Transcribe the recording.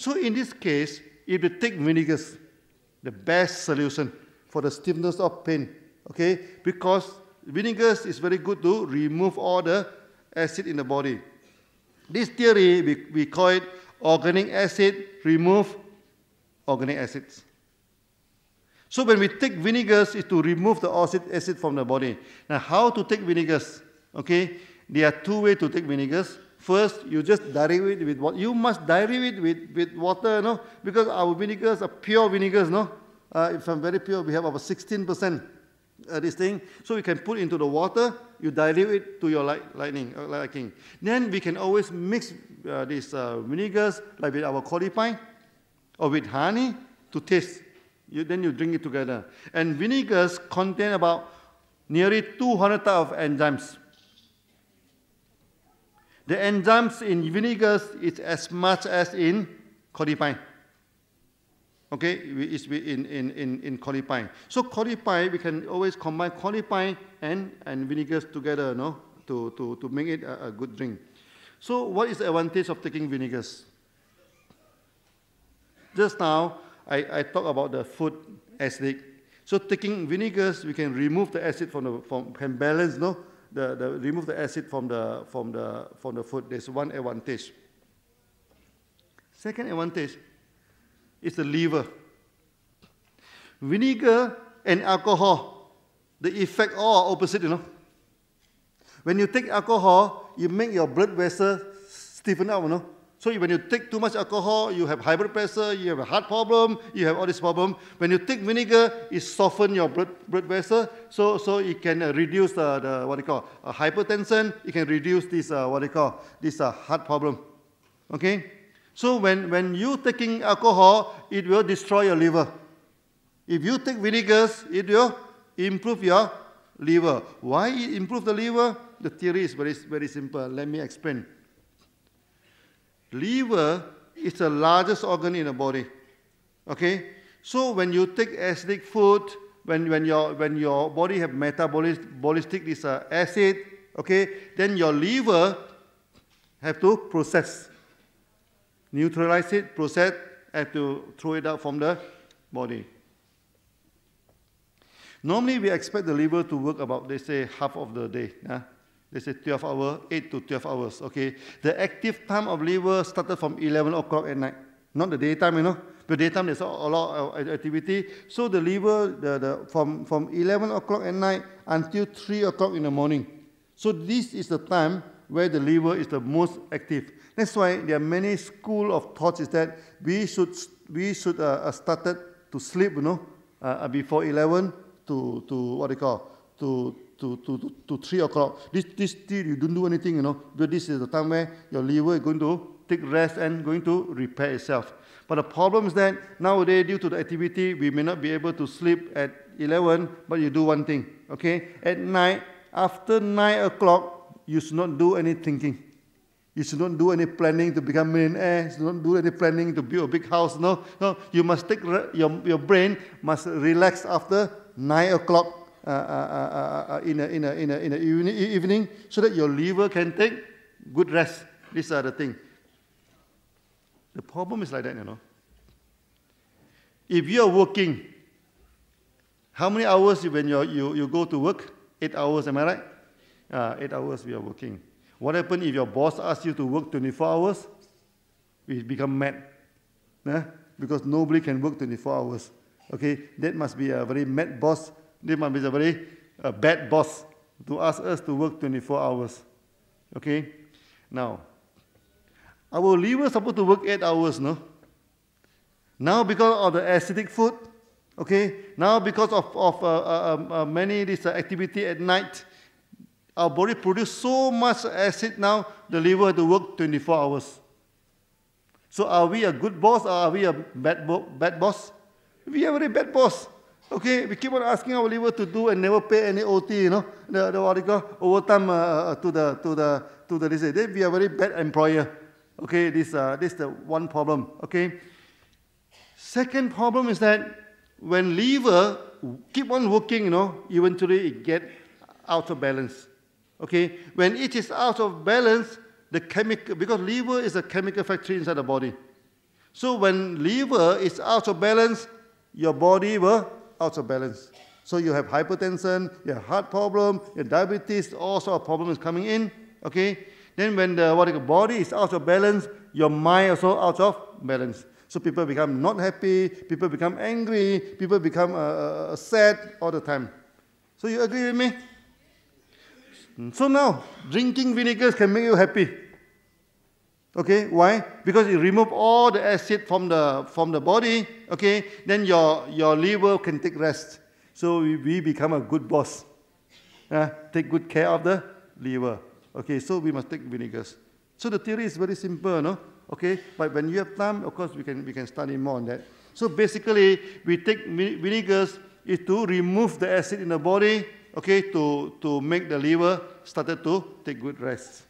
So in this case, if you take vinegars, the best solution for the stiffness of pain, okay? Because vinegars is very good to remove all the acid in the body. This theory, we, we call it organic acid, remove organic acids. So when we take vinegars, is to remove the acid, acid from the body. Now, how to take vinegars? Okay, there are two ways to take vinegars. First, you just derive it with water. You must derive it with, with water, no? Because our vinegars are pure vinegars, no? Uh, if I'm very pure, we have about 16% of this thing. So we can put into the water, you dilute it to your light, lightning, uh, liking. Then we can always mix uh, these uh, vinegars, like with our coli pine, or with honey, to taste. You, then you drink it together. And vinegars contain about nearly 200 types of enzymes. The enzymes in vinegars is as much as in codipine. Okay, it's in, in, in, in codipine. So codipine, we can always combine codipine and, and vinegars together, no, to, to, to make it a, a good drink. So what is the advantage of taking vinegars? Just now, I, I talked about the food acidic. So taking vinegars, we can remove the acid from the, from, can balance, no, the, the remove the acid from the, from, the, from the food. There's one advantage. Second advantage is the liver. Vinegar and alcohol, the effect all are opposite, you know. When you take alcohol, you make your blood vessel stiffen up, you know. So when you take too much alcohol, you have high blood pressure, you have a heart problem, you have all this problem. When you take vinegar, it softens your blood, blood vessel, so, so it can uh, reduce the, what they call, uh, hypertension, it can reduce this, uh, what they call, this uh, heart problem. Okay? So when, when you taking alcohol, it will destroy your liver. If you take vinegars, it will improve your liver. Why it improve the liver? The theory is very, very simple. Let me explain. Liver is the largest organ in the body. Okay? So when you take acidic food, when, when, your, when your body have metabolistic this uh, acid, okay, then your liver have to process, neutralize it, process, have to throw it out from the body. Normally, we expect the liver to work about, they say, half of the day. Yeah? They say 12 hours, 8 to 12 hours, okay? The active time of liver started from 11 o'clock at night, not the daytime, you know? The daytime there's a lot of activity. So the liver, the, the, from, from 11 o'clock at night until 3 o'clock in the morning. So this is the time where the liver is the most active. That's why there are many school of thoughts is that we should, we should uh, uh started to sleep, you know, uh, uh, before 11 to, to what they call, to to, to, to, 3 o'clock. This, this still you don't do anything, you know, but this is the time where your liver is going to take rest and going to repair itself. But the problem is that nowadays, due to the activity, we may not be able to sleep at 11, but you do one thing, okay? At night, after 9 o'clock, you should not do any thinking. You should not do any planning to become millionaire. You should not do any planning to build a big house. No, no. You must take your, your brain must relax after nine o'clock in uh, an uh, uh, in a, in a, in a evening so that your liver can take good rest. These are the things. The problem is like that, you know. If you are working, how many hours when you you, you go to work? Eight hours, am I right? Uh, eight hours we are working. What happens if your boss asks you to work 24 hours? We become mad. Nah? Because nobody can work 24 hours. Okay, that must be a very mad boss they might be a very uh, bad boss to ask us to work 24 hours. Okay? Now, our liver is supposed to work 8 hours, no? Now, because of the acidic food, okay? Now, because of, of uh, uh, um, uh many this uh, activity at night, our body produce so much acid now, the liver has to work 24 hours. So are we a good boss or are we a bad, bo bad boss? We are a very bad boss. Okay, we keep on asking our liver to do and never pay any OT, you know, the, the what do you call, overtime uh, uh, to the, to the, to the, this, then we are very bad employer. Okay, this, uh, this is the one problem, okay. Second problem is that when liver keep on working, you know, eventually it get out of balance, okay. When it is out of balance, the chemical, because liver is a chemical factory inside the body. So when liver is out of balance, your body will out of balance. So you have hypertension, you have heart problem, your diabetes, all sort of problems coming in, okay? Then when the what, body is out of balance, your mind also out of balance. So people become not happy, people become angry, people become uh, uh, uh sad all the time. So you agree with me? So now, drinking vinegars can make you happy. Okay, why? Because you remove all the acid from the, from the body, okay, then your, your liver can take rest. So we, we become a good boss. Uh, take good care of the liver. Okay, so we must take vinegars. So the theory is very simple, no? Okay, but when you have time, of course, we can, we can study more on that. So basically, we take vinegars is to remove the acid in the body, okay, to, to make the liver started to take good rest.